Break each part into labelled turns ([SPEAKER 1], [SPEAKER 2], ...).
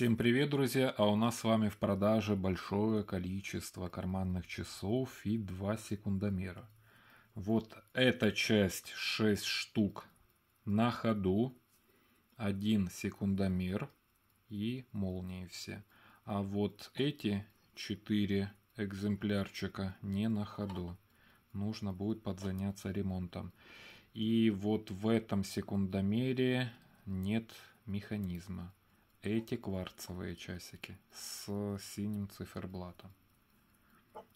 [SPEAKER 1] Всем привет, друзья! А у нас с вами в продаже большое количество карманных часов и два секундомера. Вот эта часть 6 штук на ходу, один секундомер и молнии все. А вот эти 4 экземплярчика не на ходу. Нужно будет подзаняться ремонтом. И вот в этом секундомере нет механизма эти кварцевые часики с синим циферблатом.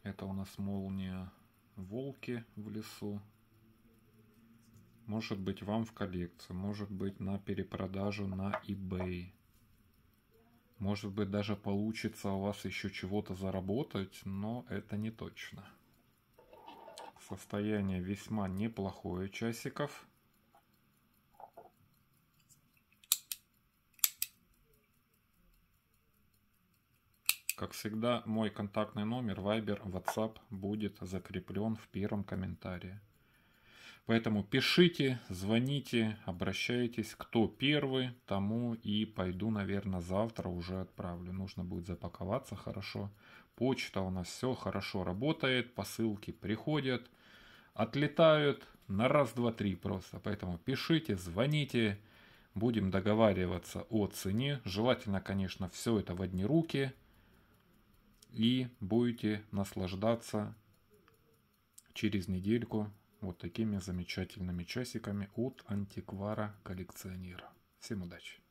[SPEAKER 1] Это у нас молния волки в лесу. Может быть вам в коллекцию, может быть на перепродажу на eBay. Может быть даже получится у вас еще чего-то заработать, но это не точно. Состояние весьма неплохое часиков. Как всегда, мой контактный номер Viber, WhatsApp будет закреплен в первом комментарии. Поэтому пишите, звоните, обращайтесь. Кто первый, тому и пойду, наверное, завтра уже отправлю. Нужно будет запаковаться хорошо. Почта у нас все хорошо работает, посылки приходят, отлетают на раз, два, три просто. Поэтому пишите, звоните, будем договариваться о цене. Желательно, конечно, все это в одни руки – и будете наслаждаться через недельку вот такими замечательными часиками от антиквара-коллекционера. Всем удачи!